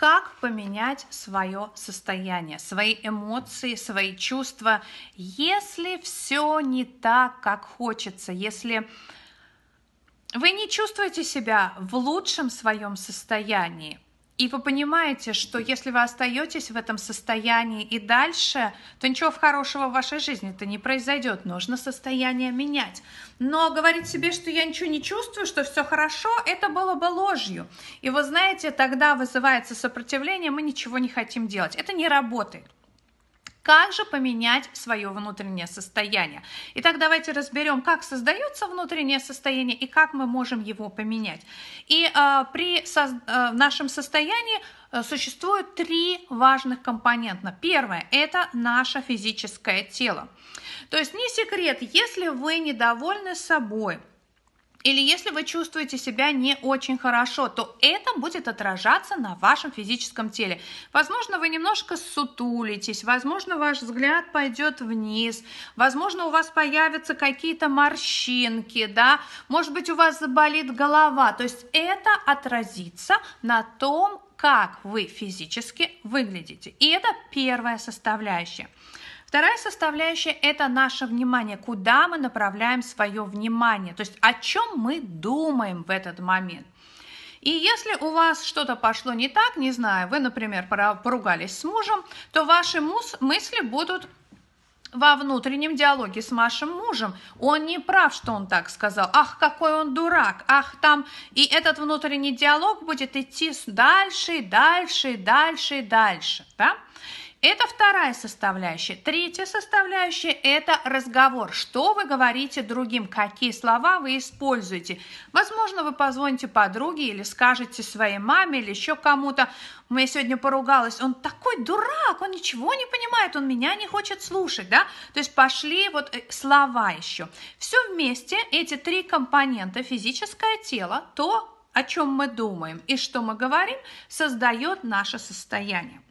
как поменять свое состояние, свои эмоции, свои чувства, если все не так, как хочется, если вы не чувствуете себя в лучшем своем состоянии, и вы понимаете, что если вы остаетесь в этом состоянии и дальше, то ничего хорошего в вашей жизни-то не произойдет. Нужно состояние менять. Но говорить себе, что я ничего не чувствую, что все хорошо, это было бы ложью. И вы знаете, тогда вызывается сопротивление, мы ничего не хотим делать. Это не работает. Как же поменять свое внутреннее состояние? Итак, давайте разберем, как создается внутреннее состояние и как мы можем его поменять. И э, при соз, э, нашем состоянии э, существует три важных компонента. Первое – это наше физическое тело. То есть не секрет, если вы недовольны собой – или если вы чувствуете себя не очень хорошо, то это будет отражаться на вашем физическом теле. Возможно, вы немножко сутулитесь, возможно, ваш взгляд пойдет вниз, возможно, у вас появятся какие-то морщинки, да, может быть, у вас заболит голова. То есть это отразится на том, как вы физически выглядите. И это первая составляющая. Вторая составляющая – это наше внимание, куда мы направляем свое внимание, то есть о чем мы думаем в этот момент. И если у вас что-то пошло не так, не знаю, вы, например, поругались с мужем, то ваши мысли будут во внутреннем диалоге с вашим мужем. Он не прав, что он так сказал. Ах, какой он дурак. Ах, там. И этот внутренний диалог будет идти дальше, дальше, дальше, дальше. Да? Это вторая составляющая. Третья составляющая – это разговор. Что вы говорите другим, какие слова вы используете. Возможно, вы позвоните подруге или скажете своей маме или еще кому-то. "Мы сегодня поругалась, он такой дурак, он ничего не понимает, он меня не хочет слушать, да? То есть пошли вот э, слова еще. Все вместе, эти три компонента – физическое тело, то, о чем мы думаем и что мы говорим, создает наше состояние.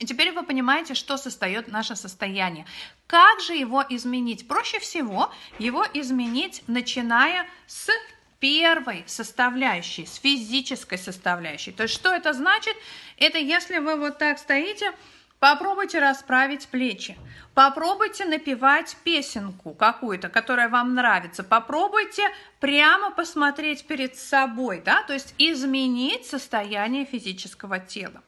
И теперь вы понимаете, что состоит наше состояние. Как же его изменить? Проще всего его изменить, начиная с первой составляющей, с физической составляющей. То есть что это значит? Это если вы вот так стоите, попробуйте расправить плечи, попробуйте напевать песенку какую-то, которая вам нравится, попробуйте прямо посмотреть перед собой, да, то есть изменить состояние физического тела.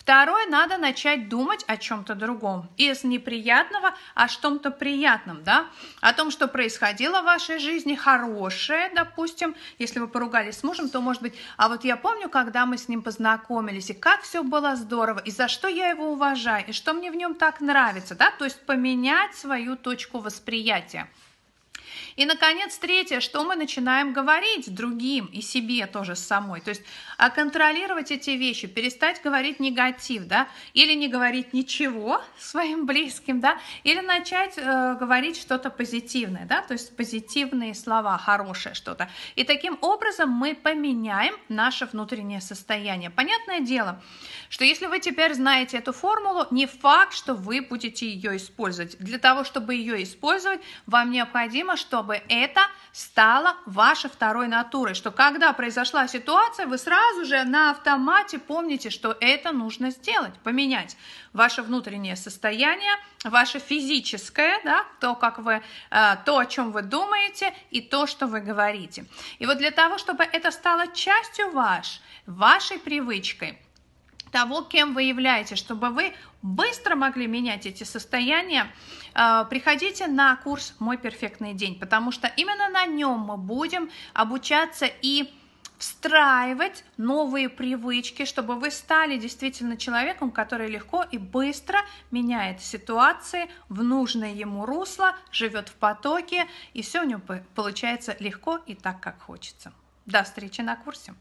Второе, надо начать думать о чем-то другом. Из неприятного о чем-то приятном, да? О том, что происходило в вашей жизни, хорошее, допустим. Если вы поругались с мужем, то, может быть, а вот я помню, когда мы с ним познакомились, и как все было здорово, и за что я его уважаю, и что мне в нем так нравится, да? То есть поменять свою точку восприятия. И, наконец, третье, что мы начинаем говорить другим и себе тоже с самой. То есть а контролировать эти вещи, перестать говорить негатив, да, или не говорить ничего своим близким, да, или начать э, говорить что-то позитивное, да, то есть позитивные слова, хорошее что-то. И таким образом мы поменяем наше внутреннее состояние. Понятное дело, что если вы теперь знаете эту формулу, не факт, что вы будете ее использовать. Для того, чтобы ее использовать, вам необходимо, чтобы чтобы это стало вашей второй натурой, что когда произошла ситуация, вы сразу же на автомате помните, что это нужно сделать, поменять ваше внутреннее состояние, ваше физическое, да, то, как вы, э, то, о чем вы думаете и то, что вы говорите. И вот для того, чтобы это стало частью ваш, вашей привычкой, того, кем вы являетесь, чтобы вы быстро могли менять эти состояния, э, приходите на курс «Мой перфектный день», потому что именно на нем мы будем обучаться и встраивать новые привычки, чтобы вы стали действительно человеком, который легко и быстро меняет ситуации в нужное ему русло, живет в потоке, и все у него получается легко и так, как хочется. До встречи на курсе!